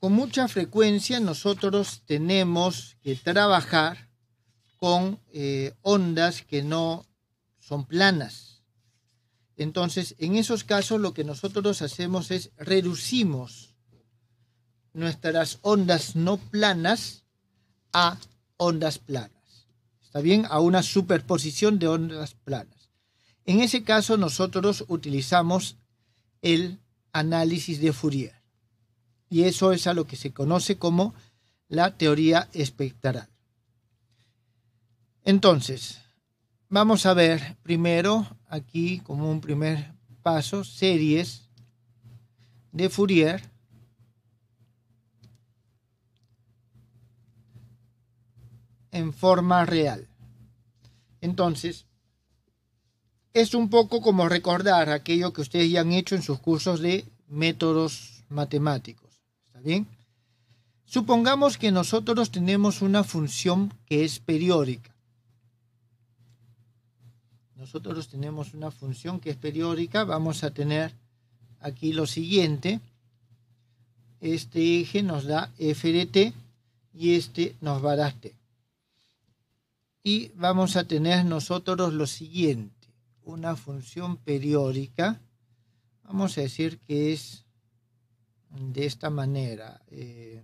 con mucha frecuencia nosotros tenemos que trabajar con eh, ondas que no son planas. Entonces, en esos casos lo que nosotros hacemos es reducimos nuestras ondas no planas a ondas planas. ¿Está bien? A una superposición de ondas planas. En ese caso nosotros utilizamos el análisis de Fourier y eso es a lo que se conoce como la teoría espectral. Entonces, vamos a ver primero aquí como un primer paso series de Fourier en forma real. Entonces, es un poco como recordar aquello que ustedes ya han hecho en sus cursos de métodos matemáticos bien? Supongamos que nosotros tenemos una función que es periódica. Nosotros tenemos una función que es periódica. Vamos a tener aquí lo siguiente. Este eje nos da f de t y este nos va a dar t. Y vamos a tener nosotros lo siguiente. Una función periódica. Vamos a decir que es de esta manera. Eh,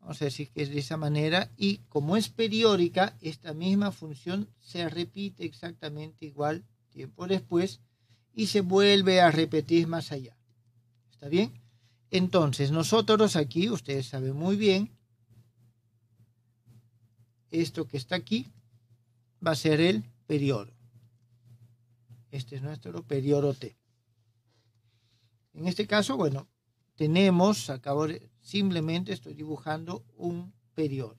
vamos a decir que es de esa manera y como es periódica, esta misma función se repite exactamente igual tiempo después y se vuelve a repetir más allá. ¿Está bien? Entonces, nosotros aquí, ustedes saben muy bien, esto que está aquí va a ser el periodo. Este es nuestro periodo T. En este caso, bueno, tenemos, simplemente estoy dibujando un periodo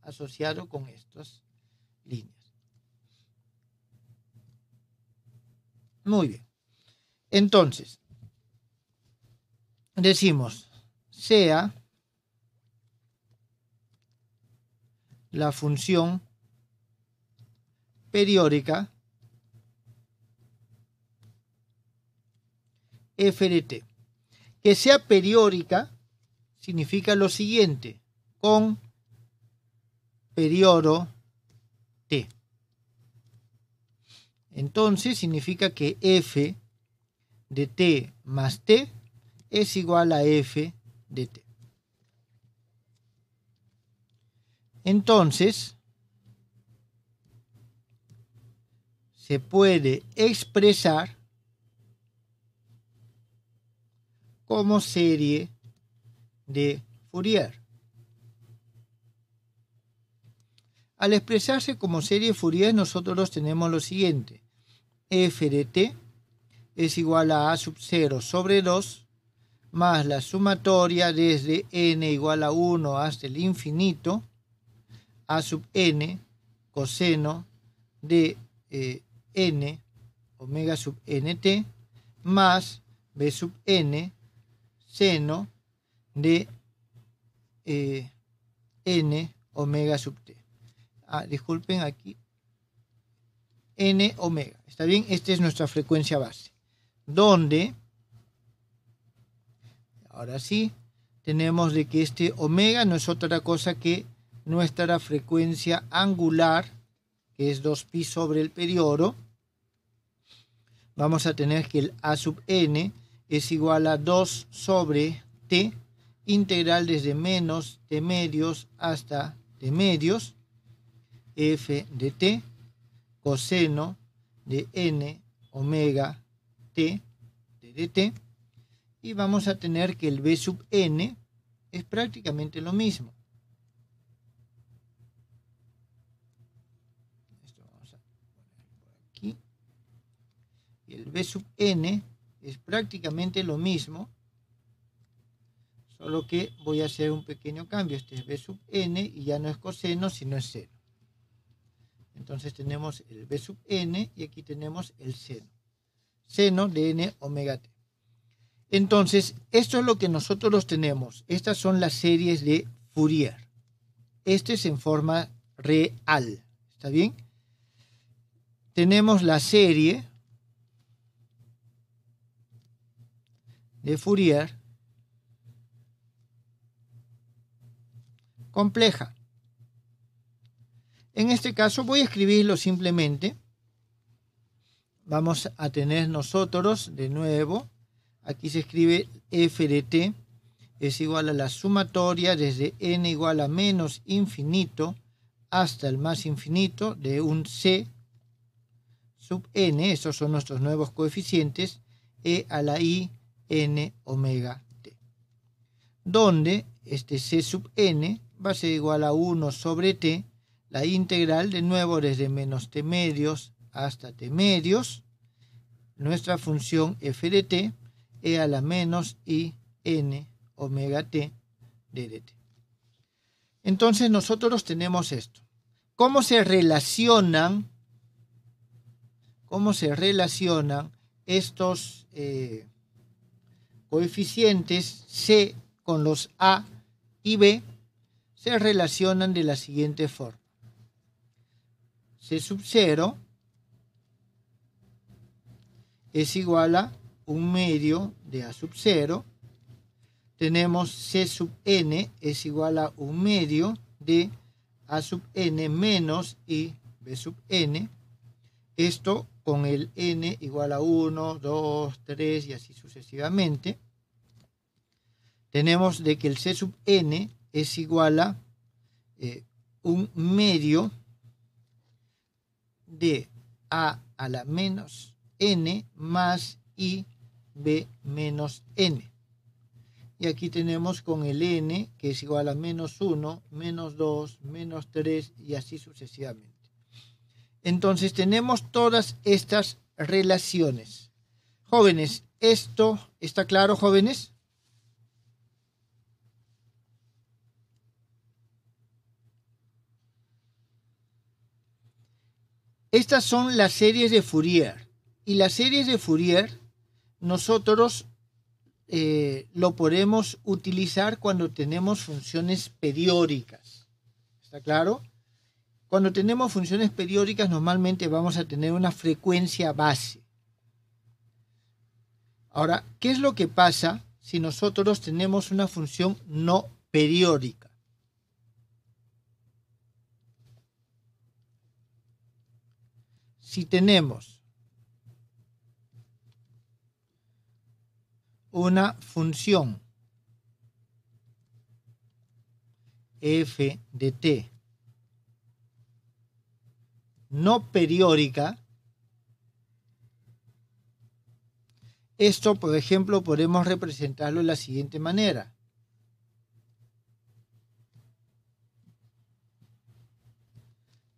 asociado con estas líneas. Muy bien. Entonces, decimos, sea la función periódica f de t. Que sea periódica significa lo siguiente, con periodo t. Entonces significa que f de t más t es igual a f de t. Entonces, se puede expresar como serie de Fourier. Al expresarse como serie Fourier, nosotros tenemos lo siguiente. f de t es igual a a sub 0 sobre 2 más la sumatoria desde n igual a 1 hasta el infinito a sub n coseno de eh, n omega sub nt más b sub n seno de eh, n omega sub t. Ah, disculpen aquí. n omega. ¿Está bien? Esta es nuestra frecuencia base. Donde, ahora sí, tenemos de que este omega no es otra cosa que nuestra frecuencia angular, que es 2 pi sobre el periodo, vamos a tener que el a sub n es igual a 2 sobre t integral desde menos t medios hasta t medios f de t coseno de n omega t de t y vamos a tener que el b sub n es prácticamente lo mismo B sub n es prácticamente lo mismo, solo que voy a hacer un pequeño cambio. Este es B sub n y ya no es coseno, sino es seno. Entonces tenemos el B sub n y aquí tenemos el seno. Seno de n omega t. Entonces, esto es lo que nosotros tenemos. Estas son las series de Fourier. Este es en forma real. ¿Está bien? Tenemos la serie de Fourier compleja. En este caso voy a escribirlo simplemente. Vamos a tener nosotros de nuevo, aquí se escribe f de t es igual a la sumatoria desde n igual a menos infinito hasta el más infinito de un c sub n, esos son nuestros nuevos coeficientes, e a la i n omega t, donde este c sub n va a ser igual a 1 sobre t, la integral de nuevo desde menos t medios hasta t medios, nuestra función f de t, e a la menos i n omega t dt. Entonces nosotros tenemos esto. ¿Cómo se relacionan? ¿Cómo se relacionan estos... Eh, coeficientes C con los A y B se relacionan de la siguiente forma. C sub 0 es igual a un medio de A sub 0. Tenemos C sub n es igual a un medio de A sub n menos y B sub n. Esto con el n igual a 1, 2, 3 y así sucesivamente, tenemos de que el c sub n es igual a eh, un medio de a a la menos n más i b menos n. Y aquí tenemos con el n que es igual a menos 1, menos 2, menos 3 y así sucesivamente. Entonces tenemos todas estas relaciones. Jóvenes, ¿esto está claro, jóvenes? Estas son las series de Fourier. Y las series de Fourier nosotros eh, lo podemos utilizar cuando tenemos funciones periódicas. ¿Está claro? Cuando tenemos funciones periódicas normalmente vamos a tener una frecuencia base. Ahora, ¿qué es lo que pasa si nosotros tenemos una función no periódica? Si tenemos una función f de t no periódica. Esto, por ejemplo, podemos representarlo de la siguiente manera.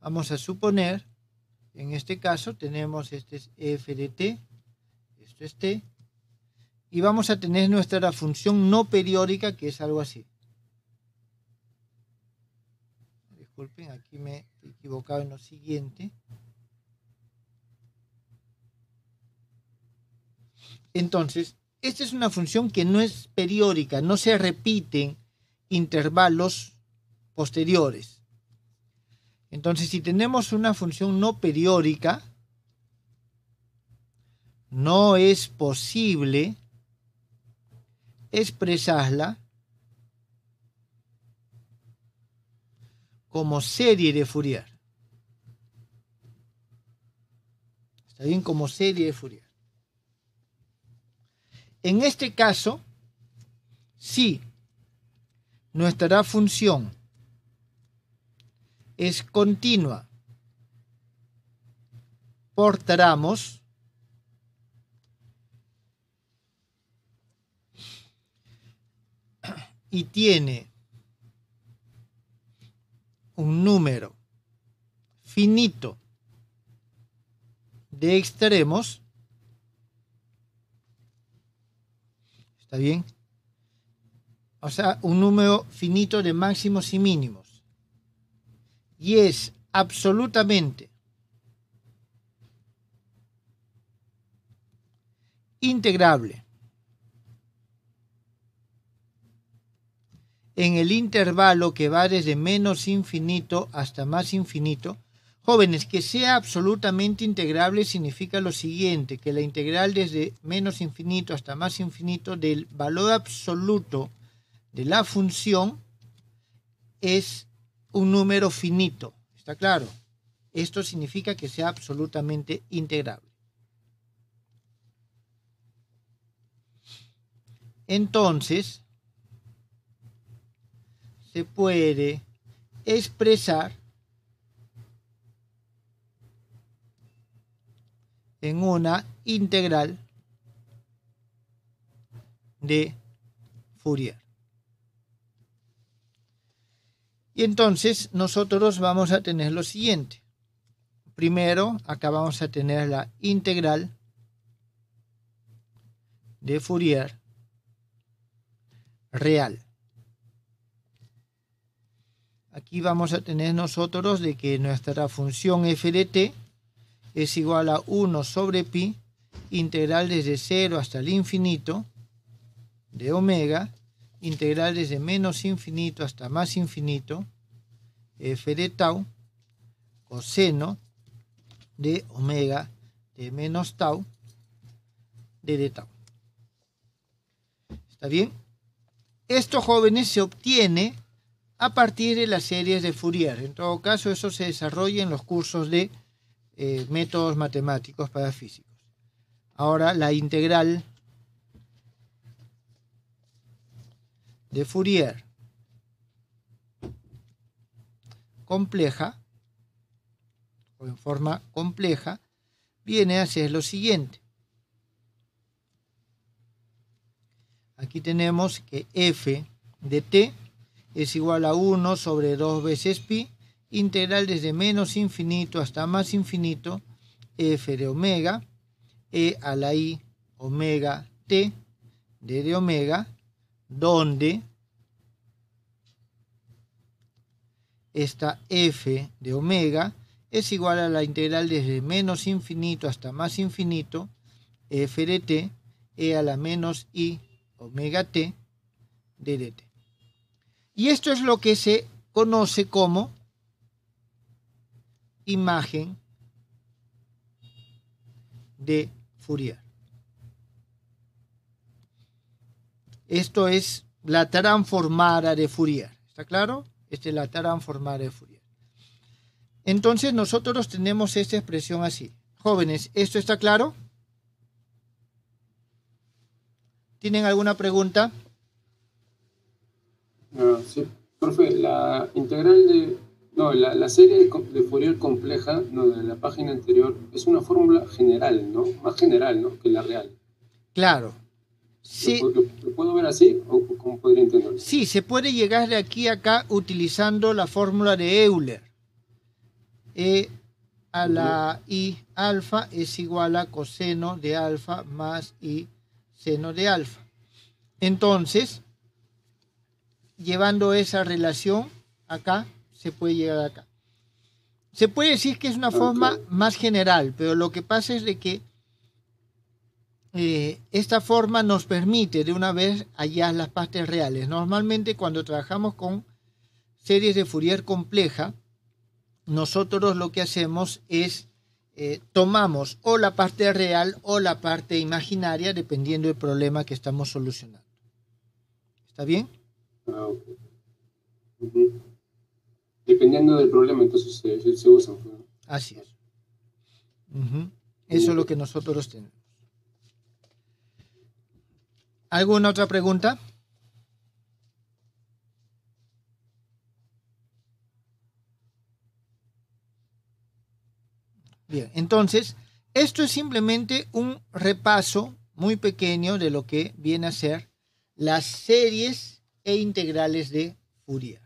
Vamos a suponer, en este caso tenemos este es f de t, esto es t, y vamos a tener nuestra función no periódica que es algo así. disculpen, aquí me he equivocado en lo siguiente. Entonces, esta es una función que no es periódica, no se repiten intervalos posteriores. Entonces, si tenemos una función no periódica, no es posible expresarla como serie de Fourier. Está bien, como serie de Fourier. En este caso, si nuestra función es continua por y tiene un número finito de extremos, ¿está bien? O sea, un número finito de máximos y mínimos. Y es absolutamente integrable en el intervalo que va desde menos infinito hasta más infinito. Jóvenes, que sea absolutamente integrable significa lo siguiente, que la integral desde menos infinito hasta más infinito del valor absoluto de la función es un número finito. ¿Está claro? Esto significa que sea absolutamente integrable. Entonces, se puede expresar en una integral de Fourier. Y entonces nosotros vamos a tener lo siguiente. Primero, acá vamos a tener la integral de Fourier real. Aquí vamos a tener nosotros de que nuestra función f de t es igual a 1 sobre pi integral desde 0 hasta el infinito de omega integral desde menos infinito hasta más infinito f de tau coseno de omega de menos tau de, de tau. ¿Está bien? Esto, jóvenes, se obtiene a partir de las series de Fourier. En todo caso, eso se desarrolla en los cursos de eh, métodos matemáticos para físicos. Ahora, la integral de Fourier compleja o en forma compleja viene a ser lo siguiente. Aquí tenemos que f de t es igual a 1 sobre 2 veces pi, integral desde menos infinito hasta más infinito, f de omega, e a la i omega t, d de omega, donde esta f de omega es igual a la integral desde menos infinito hasta más infinito, f de t, e a la menos i omega t, d de t. Y esto es lo que se conoce como imagen de Fourier. Esto es la transformada de Fourier. ¿Está claro? Esta es la transformada de Fourier. Entonces nosotros tenemos esta expresión así. Jóvenes, ¿esto está claro? ¿Tienen alguna pregunta? Ah, sí. Profe, la integral de... No, la, serie de Fourier compleja, de la página anterior, es una fórmula general, ¿no? Más general, ¿no? Que la real. Claro. Sí. puedo ver así o cómo podría entenderlo? Sí, se puede llegar de aquí a acá utilizando la fórmula de Euler. E a la I alfa es igual a coseno de alfa más I seno de alfa. Entonces, llevando esa relación acá, se puede llegar acá. Se puede decir que es una forma más general, pero lo que pasa es de que eh, esta forma nos permite de una vez hallar las partes reales. Normalmente cuando trabajamos con series de Fourier compleja, nosotros lo que hacemos es eh, tomamos o la parte real o la parte imaginaria dependiendo del problema que estamos solucionando. ¿Está bien? Ah, Dependiendo del problema, entonces eh, se, se usan. Pues, Así es. Eso es lo que nosotros tenemos. ¿Alguna otra pregunta? Bien, entonces, esto es simplemente un repaso muy pequeño de lo que viene a ser las series e integrales de furia.